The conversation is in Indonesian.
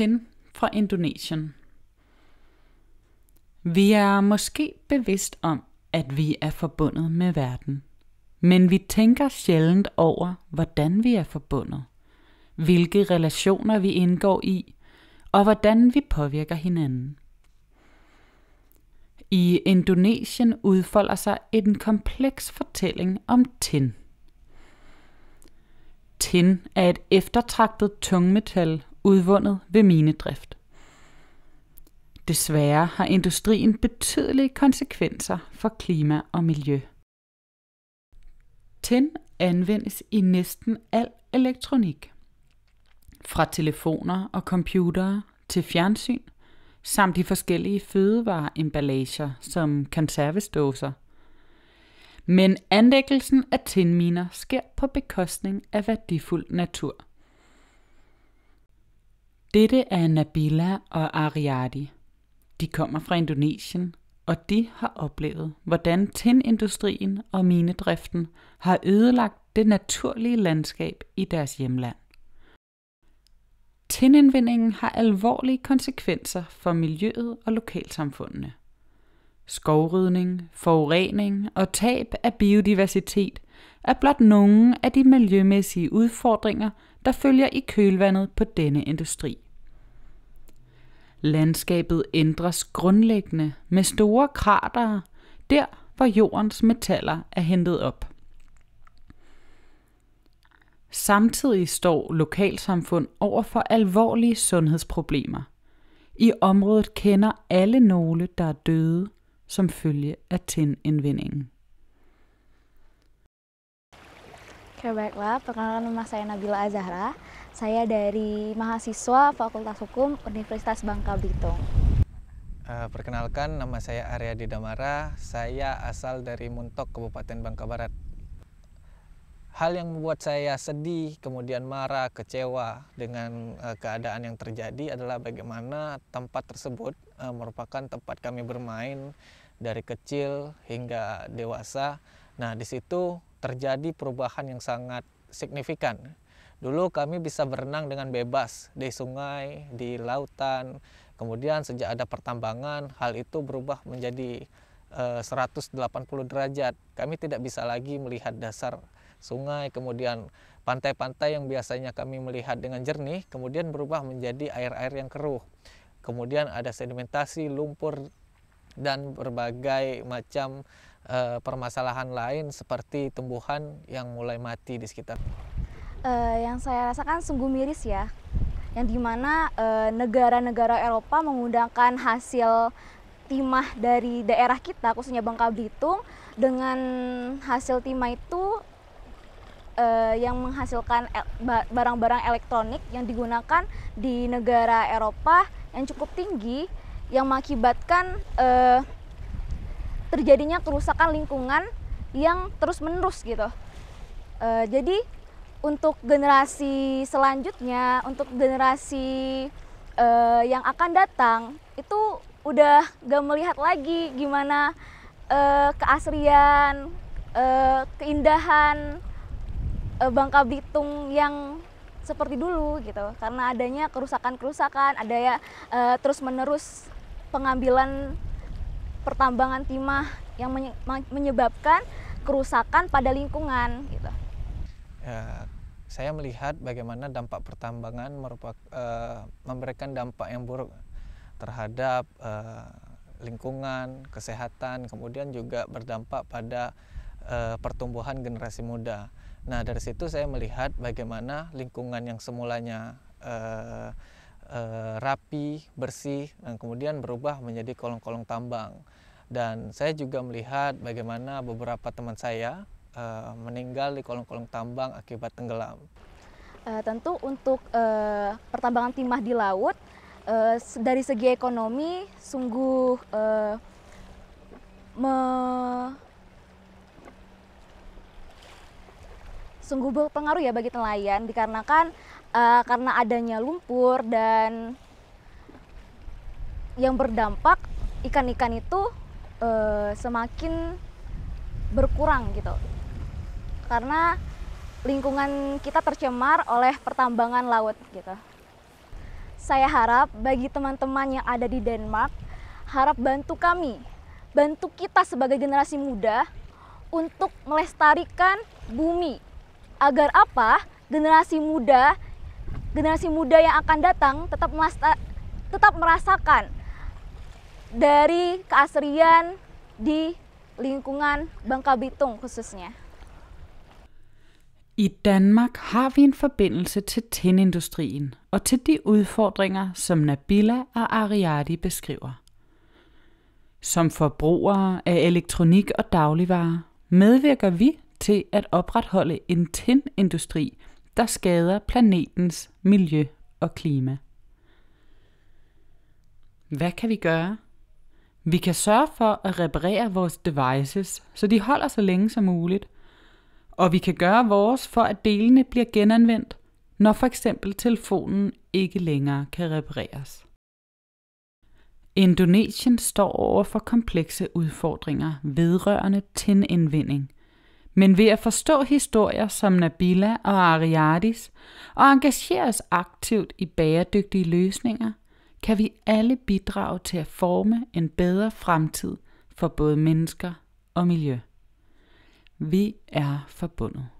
Tin fra Indonesien. Vi er måske bevidst om, at vi er forbundet med verden. Men vi tænker sjældent over, hvordan vi er forbundet, hvilke relationer vi indgår i, og hvordan vi påvirker hinanden. I Indonesien udfolder sig en kompleks fortælling om tin. Tin er et eftertragtet tungmetal, udvundet ved minedrift. Desværre har industrien betydelige konsekvenser for klima og miljø. Tin anvendes i næsten al elektronik. Fra telefoner og computere til fjernsyn, samt i forskellige fødevareemballager som konservesdåser. Men anlæggelsen af tinminer sker på bekostning af værdifuld natur – dette er Nabila og Ariadi. De kommer fra Indonesien, og de har oplevet, hvordan tændindustrien og minedriften har ødelagt det naturlige landskab i deres hjemland. Tindindvindingen har alvorlige konsekvenser for miljøet og lokalsamfundene. Skovrydning, forurening og tab af biodiversitet er blot nogle af de miljømæssige udfordringer, der følger i kølvandet på denne industri. Landskabet ændres grundlæggende med store kratere, der hvor jordens metaller er hentet op. Samtidig står lokalsamfund over for alvorlige sundhedsproblemer. I området kender alle nogle, der er døde som følge af tændindvindingen. Oke baiklah, perkenalkan nama saya Nabila Azahra. Saya dari mahasiswa Fakultas Hukum Universitas Bangka Belitung. Uh, perkenalkan nama saya Arya Didamara. Saya asal dari Muntok, Kabupaten Bangka Barat. Hal yang membuat saya sedih, kemudian marah, kecewa dengan uh, keadaan yang terjadi adalah bagaimana tempat tersebut uh, merupakan tempat kami bermain dari kecil hingga dewasa. Nah, di situ terjadi perubahan yang sangat signifikan. Dulu kami bisa berenang dengan bebas di sungai, di lautan. Kemudian sejak ada pertambangan, hal itu berubah menjadi 180 eh, derajat. Kami tidak bisa lagi melihat dasar sungai, kemudian pantai-pantai yang biasanya kami melihat dengan jernih, kemudian berubah menjadi air-air yang keruh. Kemudian ada sedimentasi, lumpur, dan berbagai macam e, permasalahan lain seperti tumbuhan yang mulai mati di sekitar? E, yang saya rasakan sungguh miris ya, yang dimana eh, negara-negara Eropa menggunakan hasil timah dari daerah kita, khususnya Bangka Belitung, dengan hasil timah itu e, yang menghasilkan barang-barang elektronik yang digunakan di negara Eropa yang cukup tinggi yang mengakibatkan uh, terjadinya kerusakan lingkungan yang terus-menerus gitu. Uh, jadi untuk generasi selanjutnya, untuk generasi uh, yang akan datang itu udah gak melihat lagi gimana uh, keasrian, uh, keindahan uh, Bangka Belitung yang seperti dulu gitu karena adanya kerusakan-kerusakan, ada ya uh, terus-menerus pengambilan pertambangan timah yang menyebabkan kerusakan pada lingkungan gitu. Ya, saya melihat bagaimana dampak pertambangan merupakan uh, eh, memberikan dampak yang buruk terhadap uh, lingkungan, kesehatan, kemudian juga berdampak pada uh, pertumbuhan generasi muda. Nah, dari situ saya melihat bagaimana lingkungan yang semulanya uh, Eh, rapi, bersih, dan kemudian berubah menjadi kolong-kolong tambang. Dan saya juga melihat bagaimana beberapa teman saya eh, meninggal di kolong-kolong tambang akibat tenggelam. Eh, tentu untuk pertambangan timah di laut dari segi ekonomi sungguh me sungguh berpengaruh ya bagi nelayan dikarenakan uh, karena adanya lumpur dan yang berdampak ikan-ikan itu uh, semakin berkurang gitu karena lingkungan kita tercemar oleh pertambangan laut gitu. Saya harap bagi teman-teman yang ada di Denmark, harap bantu kami, bantu kita sebagai generasi muda untuk melestarikan bumi. Agar apa? Generasi muda generasi muda yang akan datang tetap melasta, tetap merasakan dari keasrian di lingkungan Bangka Bitung khususnya. I Danmark har vi en forbindelse til tændindustrien og til de udfordringer, som Nabila og Ariadi beskriver. Som forbrugere af elektronik og dagligvarer medvirker vi til at opretholde en tændindustri, der skader planetens miljø og klima. Hvad kan vi gøre? Vi kan sørge for at reparere vores devices, så de holder så længe som muligt. Og vi kan gøre vores for, at delene bliver genanvendt, når for eksempel telefonen ikke længere kan repareres. Indonesien står over for komplekse udfordringer vedrørende tinindvinding – men ved at forstå historier som Nabila og Ariadis og engagere os aktivt i bæredygtige løsninger, kan vi alle bidrage til at forme en bedre fremtid for både mennesker og miljø. Vi er forbundet.